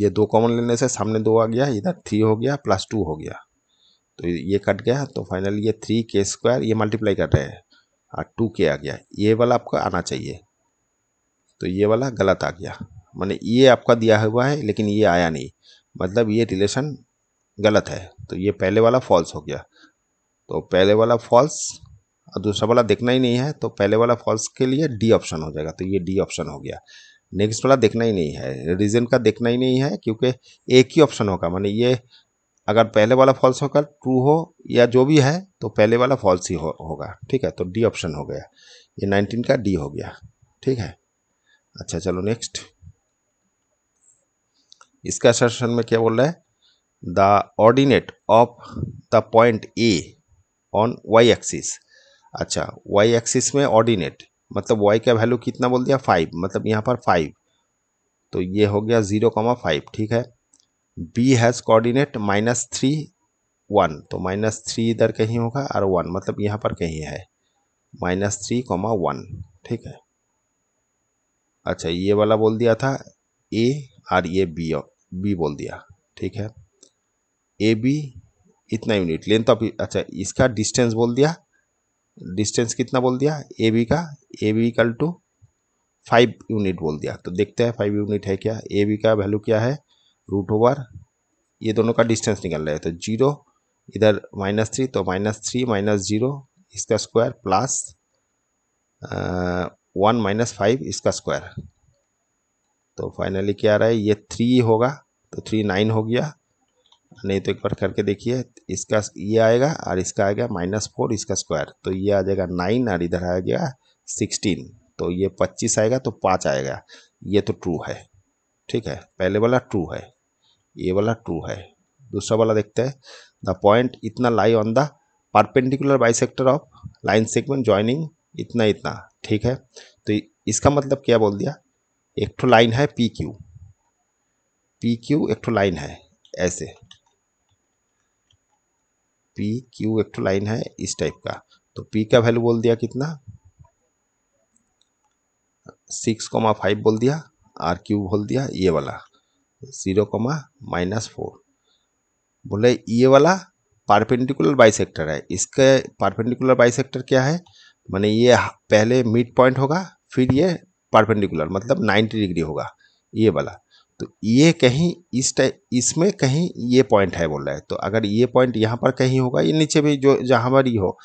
ये दो कॉमन लेने से सामने दो आ गया इधर थ्री हो गया प्लस टू हो गया तो ये कट गया तो फाइनली ये थ्री के स्क्वायर ये मल्टीप्लाई कर रहे हैं और टू के आ गया ये वाला आपका आना चाहिए तो ये वाला गलत आ गया मैंने ये आपका दिया हुआ है लेकिन ये आया नहीं मतलब ये रिलेशन गलत है तो ये पहले वाला फॉल्स हो गया तो पहले वाला फॉल्स और दूसरा वाला देखना ही नहीं है तो पहले वाला फॉल्स के लिए डी ऑप्शन हो जाएगा तो ये डी ऑप्शन हो गया नेक्स्ट वाला देखना ही नहीं है रीजन का देखना ही नहीं है क्योंकि एक ही ऑप्शन होगा मानी ये अगर पहले वाला फॉल्स होकर ट्रू हो या जो भी है तो पहले वाला फॉल्स ही हो, होगा ठीक है तो डी ऑप्शन हो गया ये नाइनटीन का डी हो गया ठीक है अच्छा चलो नेक्स्ट इसका सेशन में क्या बोल रहा है the ordinate of the point A on y axis अच्छा वाई एक्सिस में ऑर्डिनेट मतलब वाई का वैल्यू कितना बोल दिया फाइव मतलब यहाँ पर फाइव तो ये हो गया जीरो कॉमा फाइव ठीक है B has coordinate minus three one तो माइनस थ्री इधर कहीं होगा और वन मतलब यहाँ पर कहीं है माइनस थ्री कॉमा वन ठीक है अच्छा ये वाला बोल दिया था ए और ये बी बी बोल दिया ठीक है ए बी इतना यूनिट लेंथ ऑफ अच्छा इसका डिस्टेंस बोल दिया डिस्टेंस कितना बोल दिया ए बी का A B equal to five unit बोल दिया तो देखते हैं फाइव यूनिट है क्या ए बी का वैल्यू क्या है रूट ओवर ये दोनों का डिस्टेंस निकल रहा है तो जीरो इधर माइनस थ्री तो माइनस थ्री माइनस जीरो इसका square plus one minus five इसका स्क्वायर तो फाइनली क्या आ रहा है ये थ्री होगा तो थ्री नाइन हो गया नहीं तो एक बार करके देखिए इसका ये आएगा और इसका आएगा माइनस फोर इसका स्क्वायर तो ये आ जाएगा नाइन और इधर आ गया सिक्सटीन तो ये पच्चीस आएगा तो पाँच आएगा ये तो ट्रू है ठीक है पहले वाला ट्रू है ये वाला ट्रू है दूसरा वाला देखते हैं द पॉइंट इतना lie on the perpendicular sector of line segment joining इतना इतना ठीक है तो इसका मतलब क्या बोल दिया एक ठो लाइन है पी क्यू पी क्यू एक ठो लाइन है ऐसे पी क्यू एक लाइन है इस टाइप का तो पी का वैल्यू बोल दिया कितना सिक्स कॉमा फाइव बोल दिया आर क्यू बोल दिया ये वाला जीरो कॉमा माइनस फोर बोले ये वाला परपेंडिकुलर बाइसेक्टर है इसके परपेंडिकुलर बाइसेक्टर क्या है माने ये पहले मिड पॉइंट होगा फिर ये परपेंडिकुलर मतलब नाइन्टी डिग्री होगा ये वाला तो ये कहीं इस टाइप इसमें कहीं ये पॉइंट है बोल रहा है तो अगर ये पॉइंट यहाँ पर कहीं होगा ये नीचे भी जो जहाँ पर ही हो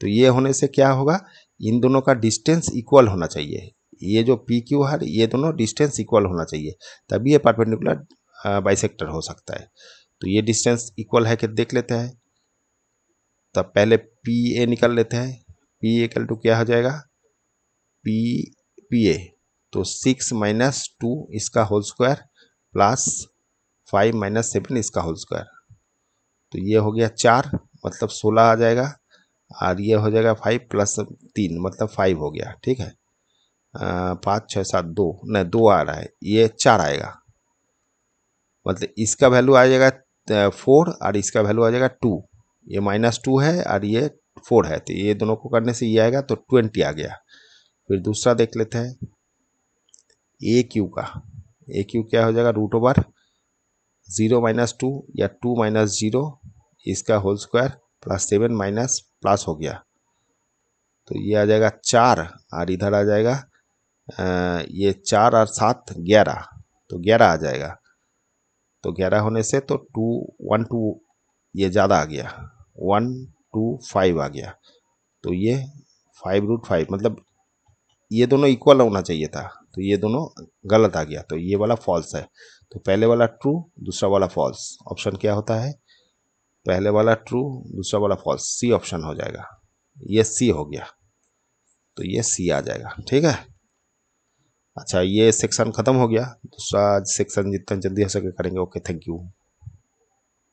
तो ये होने से क्या होगा इन दोनों का डिस्टेंस इक्वल होना चाहिए ये जो पी क्यू हर ये दोनों डिस्टेंस इक्वल होना चाहिए तभी ये परपेंडिकुलर बाइसेक्टर हो सकता है तो ये डिस्टेंस इक्वल है कि देख लेते हैं तब पहले पी ए निकल लेते हैं पी ए कल टू क्या हो जाएगा पी पी ए तो सिक्स माइनस टू इसका whole square plus five minus seven इसका होल स्क्वायर तो ये हो गया चार मतलब सोलह आ जाएगा और ये हो जाएगा फाइव प्लस तीन मतलब फाइव हो गया ठीक है पाँच छः सात दो नहीं दो आ रहा है ये चार आएगा मतलब इसका वैल्यू आ जाएगा फोर और इसका वैल्यू आ जाएगा टू ये माइनस टू है और ये फोर है तो ये दोनों को करने से ये आएगा तो ट्वेंटी आ गया फिर दूसरा देख लेते हैं ए क्यू का ए क्यू क्या हो जाएगा root over zero minus two या टू माइनस ज़ीरो इसका whole square plus seven minus plus हो गया तो ये आ जाएगा चार और इधर आ जाएगा आ, ये चार और सात ग्यारह तो ग्यारह आ जाएगा तो ग्यारह होने से तो टू वन टू ये ज़्यादा आ गया वन टू फाइव आ गया तो ये फाइव रूट फाइव मतलब ये दोनों इक्वल होना चाहिए था तो ये दोनों गलत आ गया तो ये वाला फॉल्स है तो पहले वाला ट्रू दूसरा वाला फॉल्स ऑप्शन क्या होता है पहले वाला ट्रू दूसरा वाला फॉल्स सी ऑप्शन हो जाएगा ये सी हो गया तो ये सी आ जाएगा ठीक है अच्छा ये सेक्शन ख़त्म हो गया दूसरा सेक्शन जितना जल्दी हो सके करेंगे ओके थैंक यू